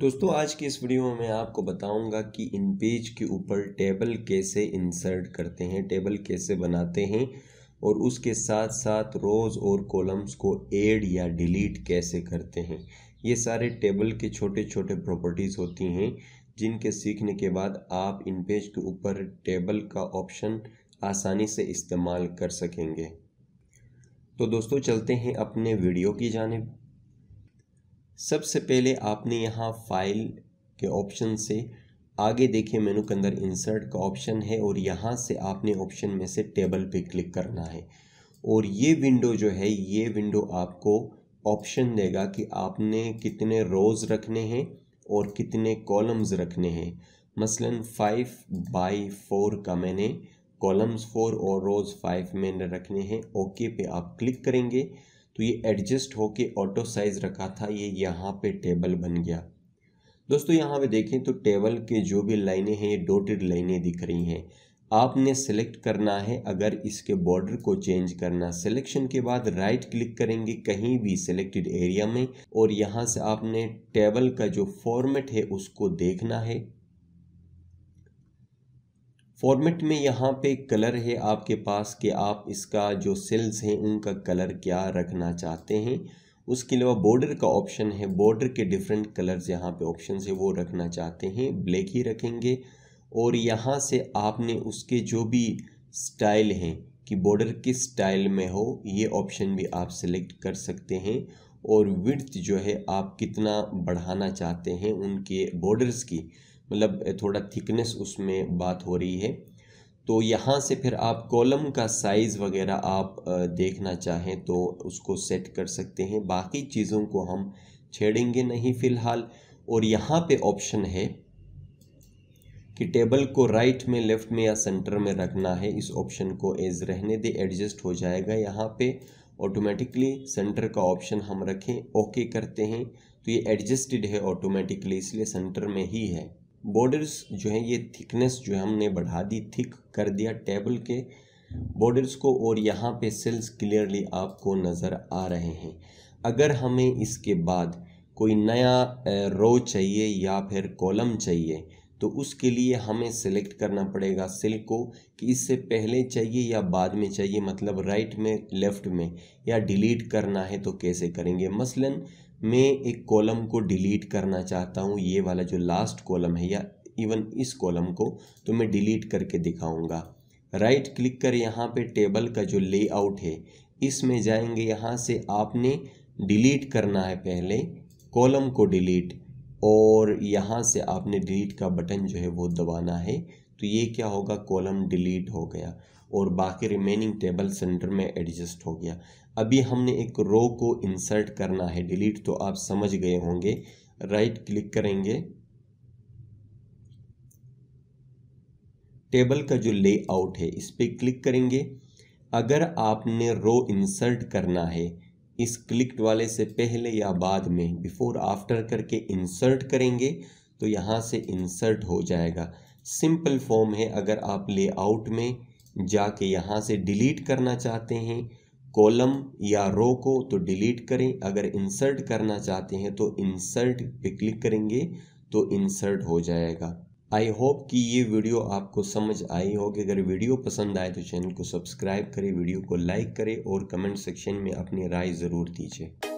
दोस्तों आज की इस वीडियो में आपको बताऊंगा कि इन पेज के ऊपर टेबल कैसे इंसर्ट करते हैं टेबल कैसे बनाते हैं और उसके साथ साथ रोज़ और कॉलम्स को ऐड या डिलीट कैसे करते हैं ये सारे टेबल के छोटे छोटे प्रॉपर्टीज़ होती हैं जिनके सीखने के बाद आप इन पेज के ऊपर टेबल का ऑप्शन आसानी से इस्तेमाल कर सकेंगे तो दोस्तों चलते हैं अपने वीडियो की जानब सबसे पहले आपने यहाँ फाइल के ऑप्शन से आगे देखिए मेनू के अंदर इंसर्ट का ऑप्शन है और यहाँ से आपने ऑप्शन में से टेबल पे क्लिक करना है और ये विंडो जो है ये विंडो आपको ऑप्शन देगा कि आपने कितने रोज़ रखने हैं और कितने कॉलम्स रखने हैं मसलन फाइव बाई फोर का मैंने कॉलम्स फोर और रोज़ फाइव मैंने रखने हैं ओके पे आप क्लिक करेंगे तो ये एडजस्ट होके ऑटो साइज़ रखा था ये यहाँ पे टेबल बन गया दोस्तों यहाँ पे देखें तो टेबल के जो भी लाइनें हैं ये डोटेड लाइनें दिख रही हैं आपने सेलेक्ट करना है अगर इसके बॉर्डर को चेंज करना सिलेक्शन के बाद राइट क्लिक करेंगे कहीं भी सिलेक्टेड एरिया में और यहाँ से आपने टेबल का जो फॉर्मेट है उसको देखना है फॉर्मेट में यहाँ पे कलर है आपके पास कि आप इसका जो सेल्स हैं उनका कलर क्या रखना चाहते हैं उसके अलावा बॉर्डर का ऑप्शन है बॉर्डर के डिफरेंट कलर्स यहाँ पे ऑप्शन है वो रखना चाहते हैं ब्लैक ही रखेंगे और यहाँ से आपने उसके जो भी स्टाइल हैं कि बॉर्डर किस स्टाइल में हो ये ऑप्शन भी आप सेलेक्ट कर सकते हैं और विड्थ जो है आप कितना बढ़ाना चाहते हैं उनके बॉर्डर्स की मतलब थोड़ा थिकनेस उसमें बात हो रही है तो यहाँ से फिर आप कॉलम का साइज़ वगैरह आप देखना चाहें तो उसको सेट कर सकते हैं बाकी चीज़ों को हम छेड़ेंगे नहीं फ़िलहाल और यहाँ पे ऑप्शन है कि टेबल को राइट में लेफ़्ट में या सेंटर में रखना है इस ऑप्शन को एज रहने दे एडजस्ट हो जाएगा यहाँ पे ऑटोमेटिकली सेंटर का ऑप्शन हम रखें ओके करते हैं तो ये एडजस्टेड है ऑटोमेटिकली इसलिए सेंटर में ही है बॉर्डर्स जो हैं ये थिकनेस जो हमने बढ़ा दी थिक कर दिया टेबल के बॉर्डर्स को और यहाँ पे सेल्स क्लियरली आपको नज़र आ रहे हैं अगर हमें इसके बाद कोई नया रो चाहिए या फिर कॉलम चाहिए तो उसके लिए हमें सेलेक्ट करना पड़ेगा सेल को कि इससे पहले चाहिए या बाद में चाहिए मतलब राइट में लेफ़्ट में या डिलीट करना है तो कैसे करेंगे मसलन मैं एक कॉलम को डिलीट करना चाहता हूँ ये वाला जो लास्ट कॉलम है या इवन इस कॉलम को तो मैं डिलीट करके दिखाऊंगा राइट क्लिक कर यहाँ पे टेबल का जो लेआउट है इसमें जाएंगे यहाँ से आपने डिलीट करना है पहले कॉलम को डिलीट और यहाँ से आपने डिलीट का बटन जो है वो दबाना है तो ये क्या होगा कॉलम डिलीट हो गया और बाकी रिमेनिंग टेबल सेंटर में एडजस्ट हो गया अभी हमने एक रो को इंसर्ट करना है डिलीट तो आप समझ गए होंगे राइट क्लिक करेंगे टेबल का जो लेआउट है इस पर क्लिक करेंगे अगर आपने रो इंसर्ट करना है इस क्लिक वाले से पहले या बाद में बिफोर आफ्टर करके इंसर्ट करेंगे तो यहाँ से इंसर्ट हो जाएगा सिंपल फॉर्म है अगर आप लेआउट में जाके यहाँ से डिलीट करना चाहते हैं कॉलम या रो को तो डिलीट करें अगर इंसर्ट करना चाहते हैं तो इंसर्ट पे क्लिक करेंगे तो इंसर्ट हो जाएगा आई होप कि ये वीडियो आपको समझ आई होगी अगर वीडियो पसंद आए तो चैनल को सब्सक्राइब करें वीडियो को लाइक करें और कमेंट सेक्शन में अपनी राय ज़रूर दीजिए